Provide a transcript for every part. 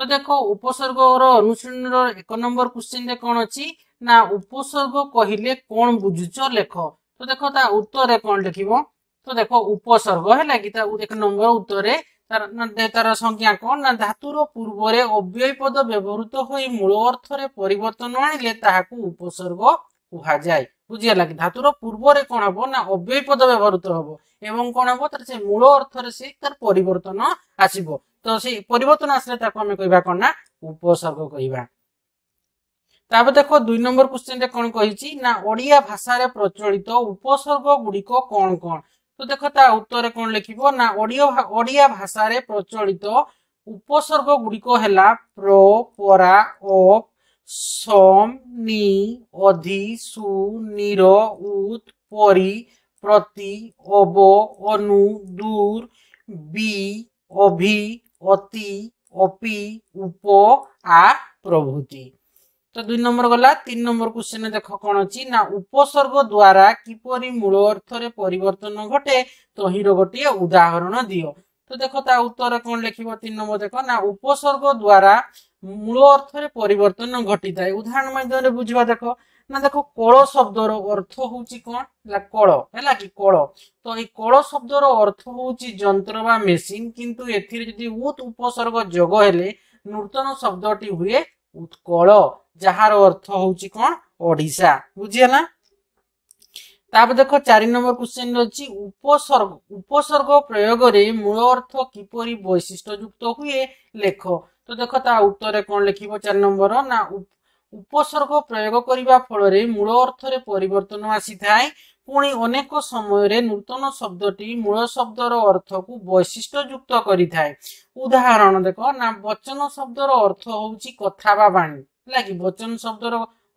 তো ଦେଖ ଉପସର୍ଗର ଅନୁଶୀଳନୀର ଏକ ନମ୍ବର କ୍ୱେଶ୍ଚିନ୍ରେ କ'ଣ ଅଛି ନା ଉପସର୍ଗ କହିଲେ କ'ଣ ବୁଝୁଛ ଲେଖ ତ ଦେଖ ତା ଉତ୍ତରରେ କ'ଣ ଲେଖିବ ତ ଦେଖ ଉପସର୍ଗ ହେଲା କି ତା ଏକ ନମ୍ବର ଉତ୍ତରରେ ତାର ସଂଜ୍ଞା କ'ଣ ନା ଧାତୁର ପୂର୍ବରେ ଅବ୍ୟୟ ପଦ ବ୍ୟବହୃତ ହୋଇ ମୂଳ ଅର୍ଥରେ ପରିବର୍ତ୍ତନ ଆଣିଲେ ତାହାକୁ ଉପସର୍ଗ କୁହାଯାଏ ବୁଝିଗଲା କି ଧାତୁର ପୂର୍ବରେ କ'ଣ ହବ ନା ଅବ୍ୟୟ ପଦ ବ୍ୟବହୃତ ହବ ଏବଂ କ'ଣ ହବ ତାର ସେ ମୂଳ ଅର୍ଥରେ ସେ ତାର ପରିବର୍ତ୍ତନ ଆସିବ ତ ସେଇ ପରିବର୍ତ୍ତନ ଆସିଲେ ତାକୁ ଆମେ କହିବା କ'ଣ ନା ଉପସର୍ଗ କହିବା ତାପରେ ଦେଖ ଦୁଇ ନମ୍ବର କ୍ୱେଶ୍ଚିନ୍ରେ କ'ଣ କହିଛି ନା ଓଡ଼ିଆ ଭାଷାରେ ପ୍ରଚଳିତ ଉପସର୍ଗ ଗୁଡ଼ିକ କ'ଣ କ'ଣ ତ ଦେଖ ତା ଉତ୍ତରରେ କ'ଣ ଲେଖିବ ନା ଓଡ଼ିଆ ଓଡ଼ିଆ ଭାଷାରେ ପ୍ରଚଳିତ ଉପସର୍ଗ ଗୁଡ଼ିକ ହେଲା ପ୍ର ପରା ଓ ସମ ନି ଅଧି ସୁ ନିର ଉତ ପରି ପ୍ରତି ଅବ ଅନୁ ଦୂର ବି ଅଭି অতি অপি উপ আ প্রভৃতি তো দুই নম্বর গলা তিন নম্বর কোশ্চেন দেখ কোণ অছি না উপসর্গ দ্বারা কিপরি মূল অর্থরে পরিবর্তন ঘটে তহির গোটিয়ে উদাহরণ দিও তো দেখো তা উত্তরে কোন লিখিব তিন নম্বর দেখো না উপসর্গ দ্বারা মূল অর্থরে পরিবর্তন ঘটি থাকে উদাহরণ মাধ্যমে বুঝবা দেখো ମାନେ ଦେଖ କୋଳ ଶବ୍ଦର ଅର୍ଥ ହଉଛି କଣ ହେଲା କୋଳ ହେଲା କି କୋଳ ତ ଏଇ କୋଳ ଶବ୍ଦର ଅର୍ଥ ହଉଛି ଯନ୍ତ୍ର ବା ମେସିନ କିନ୍ତୁ ଏଥିରେ ଯଦି ଉତ୍ ଉପସର୍ଗ ଯୋଗ ହେଲେ ନୂତନ ଶବ୍ଦଟି ହୁଏ ଉତ୍କଳ ଯାହାର ଅର୍ଥ ହଉଛି କଣ ଓଡ଼ିଶା ବୁଝିହେଲା ତାପରେ ଦେଖ ଚାରି ନମ୍ବର କ୍ୱେଶ୍ଚିନ୍ ଅଛି ଉପସର୍ଗ ଉପସର୍ଗ ପ୍ରୟୋଗରେ ମୂଳ ଅର୍ଥ କିପରି ବୈଶିଷ୍ଟ୍ୟ ଯୁକ୍ତ ହୁଏ ଲେଖ ତ ଦେଖ ତା ଉତ୍ତରରେ କଣ ଲେଖିବ ଚାରି ନମ୍ବର ନା উপসর্গ প্রয়োগ করা ফলরে মূল অর্থরে পরিবর্তন আসিথায় পুনি অনেক সময়রে নূতন শব্দটি মূল শব্দর অর্থকু বৈশিষ্ট্যযুক্ত করিথায় উদাহরণ দেখ না বচন শব্দর অর্থ হচ্ছে কথা বা বাণী ହେଲା କି ବଚନ ଶବ୍ଦର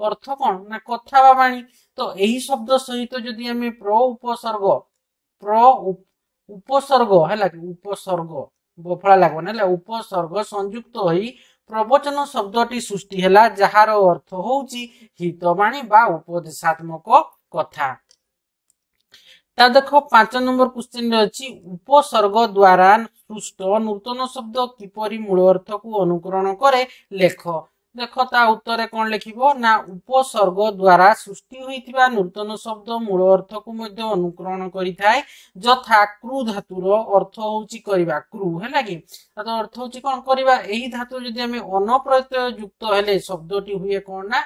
ଅର୍ଥ କ'ଣ ନା କଥା ବା ବାଣୀ ତ ଏହି ଶବ୍ଦ ସହିତ ଯଦି ଆମେ ପ୍ର ଉପସର୍ଗ ପ୍ର ଉପସର୍ଗ ହେଲା କି ଉପସର୍ଗ ବଫଳା ଲାଗବନି ହେଲା ଉପସର୍ଗ ସଂଯୁକ୍ତ ହୋଇ ପ୍ରବଚନ ଶବ୍ଦଟି ସୃଷ୍ଟି ହେଲା ଯାହାର ଅର୍ଥ ହଉଛି ହିତବାଣୀ ବା ଉପଦେଶାତ୍ମକ କଥା ତା ଦେଖ ପାଞ୍ଚ ନମ୍ବର କ୍ୱେଶ୍ଚିନ୍ରେ ଅଛି ଉପସର୍ଗ ଦ୍ୱାରା ସୃଷ୍ଟ ନୂତନ ଶବ୍ଦ କିପରି ମୂଳ ଅର୍ଥକୁ ଅନୁକରଣ କରେ ଲେଖ ଦେଖ ତା ଉତ୍ତରରେ କଣ ଲେଖିବ ନା ଉପସର୍ଗ ଦ୍ୱାରା ସୃଷ୍ଟି ହୋଇଥିବା ନୂତନ ଶବ୍ଦ ମୂଳ ଅର୍ଥକୁ ମଧ୍ୟ ଅନୁକରଣ କରିଥାଏ ଯଥା କ୍ରୁ ଧାତୁର ଅର୍ଥ ହଉଛି କରିବା କ୍ରୁ ହେଲା କି ତା ଅର୍ଥ ହଉଛି କଣ କରିବା ଏହି ଧାତୁ ଯଦି ଆମେ ଅନପ୍ରତ୍ୟୟ ଯୁକ୍ତ ହେଲେ ଶବ୍ଦଟି ହୁଏ କଣ ନା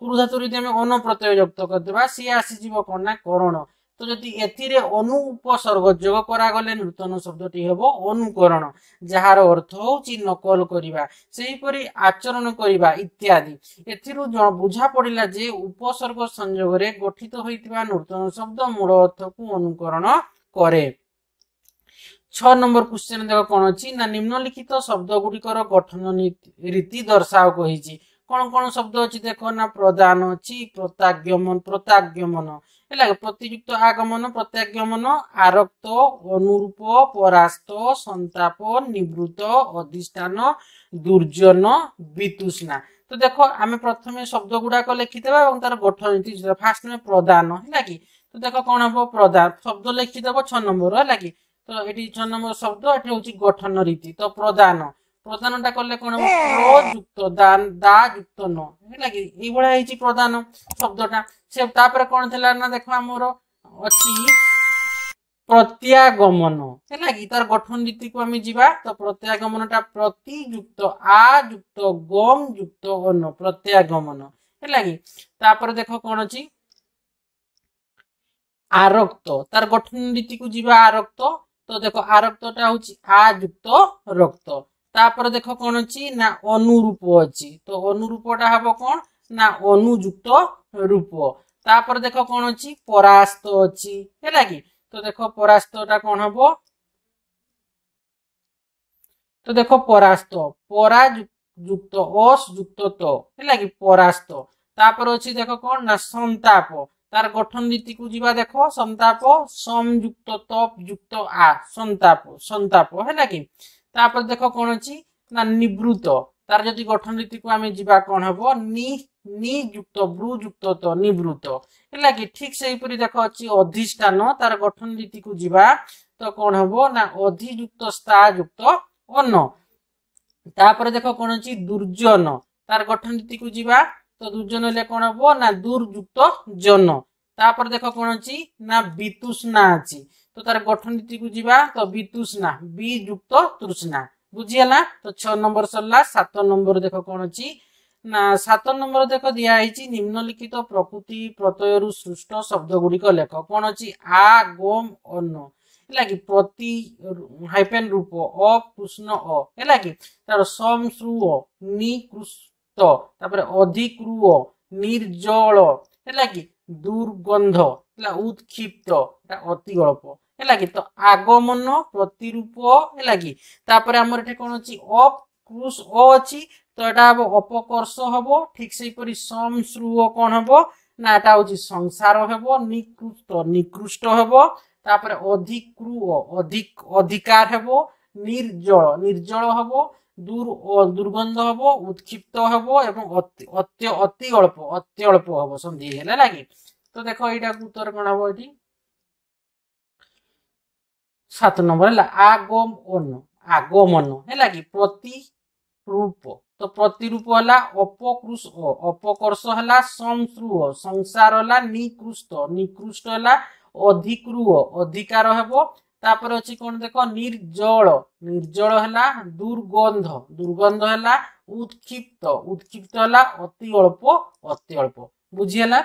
କ୍ରୁ ଧାତୁ ଯଦି ଆମେ ଅନପ୍ରତ୍ୟୟ ଯୁକ୍ତ କରିଦେବା ସିଏ ଆସିଯିବ କଣ ନା କରଣ ଯଦି ଏଥିରେ ଅନୁ ଉପସର୍ଗ ଯୋଗ କରାଗଲେ ନୂତନ ଶବ୍ଦଟି ହେବ ଅନୁକରଣ ଯାହାର ଅର୍ଥ ହେଉଛି ନକଲ କରିବା ସେହିପରି ଆଚରଣ କରିବା ଇତ୍ୟାଦି ଏଥିରୁ ବୁଝା ପଡିଲା ଯେ ଉପସର୍ଗ ସଂଯୋଗରେ ଗଠିତ ହୋଇଥିବା ନୂତନ ଶବ୍ଦ ମୂଳ ଅର୍ଥକୁ ଅନୁକରଣ କରେ ଛଅ ନମ୍ବର କ୍ୱେଶ୍ଚିନ୍ ଦେଖ କ'ଣ ଅଛି ନା ନିମ୍ନଲିଖିତ ଶବ୍ଦ ଗୁଡ଼ିକର ଗଠନ ରୀତି ଦର୍ଶାଉ କହିଛି କ'ଣ କ'ଣ ଶବ୍ଦ ଅଛି ଦେଖନା ପ୍ରଦାନ ଅଛି ପ୍ରତ୍ୟାଗମନ ପ୍ରତ୍ୟାଗମନ ହେଲା ପ୍ରତିଯୁକ୍ତ আগমন প্রত্যাগমন আরক্ত অনুরূপ পরাস্ত সন্তাপ নিবৃত অধিষ্ঠান দুর্জন বিতৃষ্ণা তো দেখো আমি প্রথমে শব্দ গুড়াক লিখিদেবা এবং তার গঠন নীতি ফার্স্ট নয় প্রদান ହେଲା কি তো দেখো କ'ଣ ହବ প্রদান শব্দ ଲେଖିଦେବ ଛ ନମ୍ବର ହେଲା କି ତ ଏଠି ଛ ନମ୍ବର ଶବ୍ଦ ଏଠି ହଉଛି ଗଠନ ରୀତି ତ ପ୍ରଦାନ প্রদানটা করলে কোন ର দান দা যুক্ত ন ହେଲା কি এইভাবে ହେଇଛି ପ୍ରଦାନ শব্দটা সে ତାପରେ কোন ଥିଲା না ଦେଖ ଆମର ଅଛି প্রত্যাগমন হল কি তার গঠন রীতি কু আমি যা তো প্রত্যাগমনটা প্রতিযুক্ত যুক্ত আ যুক্ত গম যুক্ত অন্য প্রত্যাগমন হল কি তাপরে দেখ কোণ অছি আরক্ত তার গঠন রীতি কু যা আরক্ত তো দেখো আরক্তটা হচ্ছে আ যুক্ত রক্ত তাপরে দেখ কোণ অছি না অনুরূপ অছি তো অনুরূপটা হব কোণ না অনুযুক্ত রূপ তাপরে দেখ কোণ অছি পরাস্ত অছি হেলা কি তো দেখ পরাস্তটা কোণ হব তো দেখ পরাস্ত পরা যুক্ত অস যুক্ত তো হেলা কি পরাস্ত তাপরে অছি দেখ কোণ না সন্তাপ তার গঠন রীতিকু যা দেখ সন্তাপ সমযুক্ত তপ যুক্ত আ সন্তাপ সন্তাপ হেলা কি ତାପରେ ଦେଖ କ'ଣ ଅଛି ନା ନିବୃତ ତାର ଯଦି ଗଠନ ରୀତିକୁ ଆମେ ଯିବା କ'ଣ ହବ ନି ନିଯୁକ୍ତ ବୃଯୁକ୍ତ ତ ନିବୃତ ହେଲା କି ଠିକ ସେହିପରି ଦେଖ ଅଛି ଅଧିଷ୍ଠାନ ତାର ଗଠନ ରୀତିକୁ ଯିବା ତ କ'ଣ ହବ ନା ଅଧିଯୁକ୍ତ ସ୍ଥାଯୁକ୍ତ ଅନ ତାପରେ ଦେଖ କ'ଣ ଅଛି ଦୁର୍ଜନ ତାର ଗଠନ ରୀତିକୁ ଯିବା ତ ଦୁର୍ଜନ ହେଲେ କ'ଣ ହବ ନା ଦୁର୍ଯୁକ୍ତ ଜନ ତାପରେ ଦେଖ କ'ଣ ଅଛି ନା ବିତୁଷ୍ଣା ଅଛି ତ ତାର ଗଠନ ନୀତିକୁ ଯିବା ତ ବି ତୃଷ୍ଣା ବି ଯୁକ୍ତ ତୃଷ୍ଣା ବୁଝିଗଲା ତ ଛଅ ନମ୍ବର ସରିଲା ସାତ ନମ୍ବର ଦେଖ କଣ ଅଛି ନା ସାତ ନମ୍ବର ଦେଖ ଦିଆ ହେଇଛି ନିମ୍ନଲିଖିତ ପ୍ରକୃତି ପ୍ରତ୍ୟୟରୁ ସୃଷ୍ଟ ଶବ୍ଦ ଗୁଡିକ ଲେଖ କଣ ଅଛି ଆ ଗୋମ ଅନ୍ନ ହେଲା କି ପ୍ରତି ହାଇପେନ ରୂପ ଅ କୃଷ୍ଣ ଅ ହେଲା କି ତାର ସମ ସୃ ତାପରେ ଅଧିକୃ ନିର୍ଜଳ ହେଲା କି ଦୁର୍ଗନ୍ଧ ହେଲା ଉତ୍କ୍ଷିପ୍ତ ଅତି ଅଳ୍ପ ହେଲା କି ତ ଆଗମନ ପ୍ରତିରୂପ ହେଲା କି ତାପରେ ଆମର ଏଠି କ'ଣ ଅଛି ଅ କୃଷ ଅ ଅଛି ତ ଏଇଟା ହବ ଅପକର୍ଷ ହବ ଠିକ ସେହିପରି ସମ ସୃହ କ'ଣ ହବ ନା ଏଟା ହଉଛି ସଂସାର ହେବ ନିକୃଷ୍ଟ ନିକୃଷ୍ଟ ହେବ ତାପରେ ଅଧିକୃ ଅଧିକ ଅଧିକାର ହେବ ନିର୍ଜଳ ନିର୍ଜଳ ହେବ ଦୁର୍ଗନ୍ଧ ହେବ ଉତ୍କ୍ଷିପ୍ତ ହେବ ଏବଂ ଅତି ଅତି ଅଳ୍ପ ଅତି ଅଳ୍ପ ହେବ ସନ୍ଧି ହେଲା ନା କି ତ ଦେଖ ଏଇଟା ଉତ୍ତର କଣ ହବ ଏଠି ସାତ ନମ୍ବର ହେଲା ଆଗମନ ଆଗମନ ହେଲା କି ପ୍ରତିରୂପ ତ ପ୍ରତିରୂପ ହେଲା ଅପକୃଷ ଅପକର୍ଷ ହେଲା ସଂସୃହ ସଂସାର ହେଲା ନିକୃଷ୍ଟ ନିକୃଷ୍ଟ ହେଲା ଅଧିକୃହ ଅଧିକାର ହେବ ତାପରେ ଅଛି କଣ ଦେଖ ନିର୍ଜଳ ନିର୍ଜଳ ହେଲା ଦୁର୍ଗନ୍ଧ ଦୁର୍ଗନ୍ଧ ହେଲା ଉତ୍କ୍ଷିପ୍ତ ଉତ୍କ୍ଷିପ୍ତ ହେଲା ଅତି ଅଳ୍ପ ଅତି ଅଳ୍ପ ବୁଝିହେଲା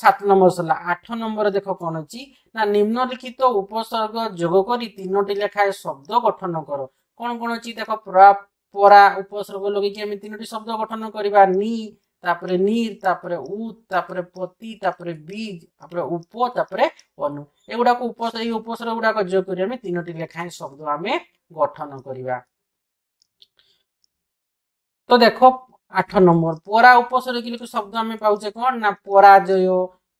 ସାତ ନମ୍ବର ସରିଲା ଆଠ ନମ୍ବର ଦେଖ କ'ଣ ଅଛି ନା ନିମ୍ନଲିଖିତ ଉପସର୍ଗ ଯୋଗ କରି ତିନୋଟି ଲେଖାଏ ଶବ୍ଦ ଗଠନ କର କ'ଣ କ'ଣ ଅଛି ଦେଖ ପରା ପରା ଉପସର୍ଗ ଲଗେଇକି ଆମେ ତିନୋଟି ଶବ୍ଦ ଗଠନ କରିବା ନି ତାପରେ ନିର୍ ତାପରେ ଉ ତାପରେ ପତି ତାପରେ ବିଜ ତାପରେ ଉପ ତାପରେ ଅନୁ ଏଗୁଡ଼ାକ ଉପସ ଏଇ ଉପସର୍ଗ ଗୁଡାକ ଯୋଗ କରି ଆମେ ତିନୋଟି ଲେଖାଏଁ ଶବ୍ଦ ଆମେ ଗଠନ କରିବା ତ ଦେଖ আঠ নম্বর পরা উপসর্গীলিক শব্দ আমি পাউছে কোন না পরাজয়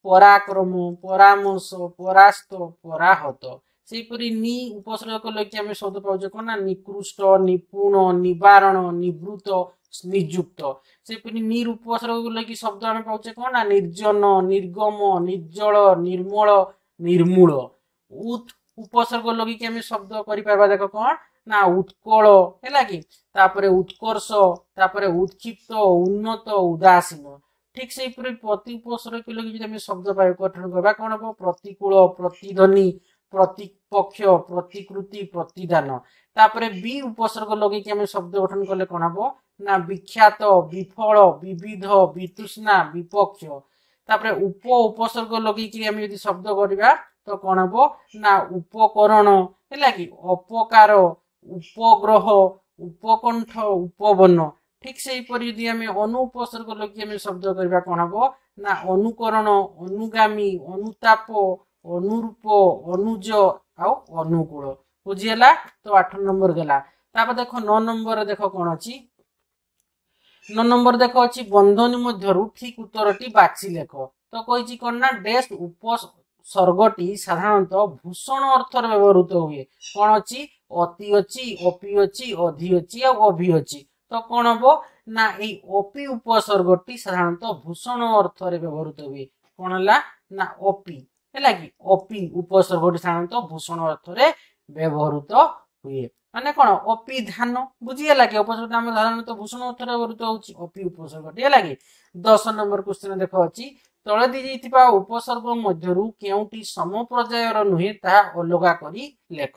পরাক্রম পরামর্শ পরাস্ত পরাহত ସେହିପରି ନି ଉପସର୍ଗକୁ ଲକ୍ଷ୍ୟ ଆମେ ଶବ୍ଦ ପାଉଛେ କ'ଣ ନା ନିକୃଷ୍ଟ ନିପୁଣ ନିବାରଣ ନିବୃତ ନିଯୁକ୍ତ ସେହିପରି ନିର୍ ଉପସର୍ଗକୁ ଲକ୍ଷ୍ୟ ଶବ୍ଦ ଆମେ ପାଉଛେ କ'ଣ ନା ନିର୍ଜନ ନିର୍ଗମ ନିର୍ଜଳ ନିର୍ମଳ ନିର୍ମୂଳ ଉତ୍ ଉପସର୍ଗ ଲଗିକି ଆମେ ଶବ୍ଦ କରିପାରିବା ଯାକ କ'ଣ ନା ଉତ୍କଳ ହେଲା କି তারপরে উৎকর্ষ তারপরে উৎক্ষিপ্ত উন্নত উদাসীন ঠিক ସେହିପରି ପ୍ରତିପୋଷର କିଲୋକି ଯଦି ଆମେ ଶବ୍ଦ ବାୟୁ ଗଠନ କରିବା କ'ଣ ହେବ ପ୍ରତିକୂଳ ପ୍ରତିଧ୍ୱନି ପ୍ରତିପକ୍ଷ ପ୍ରତିକୃତି ପ୍ରତିଦାନ ତାପରେ ବି ଉପସର୍ଗ ଲଗେଇକି ଆମେ ଶବ୍ଦ ଗଠନ କଲେ କ'ଣ ହେବ ନା ବିଖ୍ୟାତ ବିଫଳ ବିବିଧ ବିତୃଷ୍ଣା ବିପକ୍ଷ ତାପରେ ଉପ ଉପସର୍ଗ ଲଗେଇକି ଆମେ ଯଦି ଶବ୍ଦ କରିବା ତ କ'ଣ ହେବ ନା ଉପକରଣ ହେଲା କି ଅପକାର ଉପଗ୍ରହ ଉପକଣ୍ଠ ଉପବନ ଠିକ ସେହିପରି ଯଦି ଆମେ ଅନୁ ଉପସର୍ଗ ଲଗି ଆମେ ଶବ୍ଦ କରିବା କ'ଣ ହେବ ନା ଅନୁକରଣ ଅନୁଗାମୀ ଅନୁତାପ ଅନୁରୂପ ଅନୁଜ ଆଉ ଅନୁକୂଳ ବୁଝିହେଲା ତ ଆଠ ନମ୍ବର ଗଲା ତାପରେ ଦେଖ ନଅ ନମ୍ବର ଦେଖ କ'ଣ ଅଛି ନଅ ନମ୍ବର ଦେଖ ଅଛି ବନ୍ଧନୀ ମଧ୍ୟରୁ ଠିକ ଉତ୍ତରଟି ବାଛି ଲେଖ ତ କହିଛି କ'ଣ ନା ଡେସ୍ ଉପସର୍ଗଟି ସାଧାରଣତଃ ଭୂଷଣ ଅର୍ଥରେ ବ୍ୟବହୃତ ହୁଏ କ'ଣ ଅଛି ଅତି ଅଛି ଅପି ଅଛି ଅଧି ଅଛି ଆଉ ଅଭି ଅଛି ତ କ'ଣ ହବ ନା ଏଇ ଅପି ଉପସର୍ଗଟି ସାଧାରଣତଃ ଭୂଷଣ ଅର୍ଥରେ ବ୍ୟବହୃତ ହୁଏ କ'ଣ ହେଲା ନା ଅପି ହେଲା କି ଅପି ଉପସର୍ଗଟି ସାଧାରଣତଃ ଭୂଷଣ ଅର୍ଥରେ ବ୍ୟବହୃତ ହୁଏ ମାନେ କ'ଣ ଅପି ଧାନ ବୁଝିଗଲା କି ଉପସର୍ଗଟି ଆମର ସାଧାରଣତଃ ଭୂଷଣ ଅର୍ଥରେ ବ୍ୟବହୃତ ହେଉଛି ଅପି ଉପସର୍ଗଟି ହେଲା କି ଦଶ ନମ୍ବର କୋଶ୍ଚିନ୍ ଦେଖ ଅଛି ତଳେ ଯାଇଥିବା ଉପସର୍ଗ ମଧ୍ୟରୁ କେଉଁଠି ସମପର୍ଯ୍ୟାୟର ନୁହେଁ ତାହା ଅଲଗା କରି ଲେଖ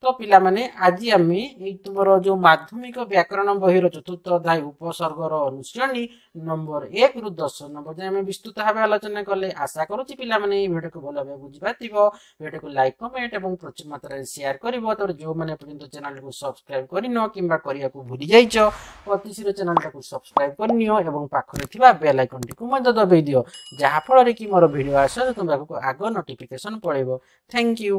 ତ ପିଲାମାନେ ଆଜି ଆମେ ଏଇ ତୁମର ଯେଉଁ ମାଧ୍ୟମିକ ବ୍ୟାକରଣ ବହିର ଚତୁର୍ଥ ଅଧ୍ୟାୟ ଉପସର୍ଗର ଅନୁଶୀଳନୀ ନମ୍ବର ଏକରୁ ଦଶ ନମ୍ବର ଯାଏ ଆମେ ବିସ୍ତୃତ ଭାବେ ଆଲୋଚନା କଲେ ଆଶା କରୁଛି ପିଲାମାନେ ଏଇ ଭିଡ଼ିଓକୁ ଭଲ ଭାବେ ବୁଝିପାରିଥିବ ଭିଡ଼ିଓକୁ ଲାଇକ୍ କମେଣ୍ଟ ଏବଂ ପ୍ରଚୁର ମାତ୍ରାରେ ସେୟାର କରିବ ତାପରେ ଯେଉଁମାନେ ଏପର୍ଯ୍ୟନ୍ତ ଚ୍ୟାନେଲକୁ ସବସ୍କ୍ରାଇବ୍ କରିନ କିମ୍ବା କରିବାକୁ ଭୁଲି ଯାଇଛ ଅତି ଶୀଘ୍ର ଚ୍ୟାନେଲଟାକୁ ସବସ୍କ୍ରାଇବ୍ କରିନିଅ ଏବଂ ପାଖରେ ଥିବା ବେଲ୍ ଆଇକନ୍ଟିକୁ ମଧ୍ୟ ଦବାଇ ଦିଅ ଯାହାଫଳରେ କି ମୋର ଭିଡ଼ିଓ ଆସ ଆସିଲେ ତୁମକୁ ଆଗ ନୋଟିଫିକେସନ୍ ପଳେଇବ ଥ୍ୟାଙ୍କ ୟୁ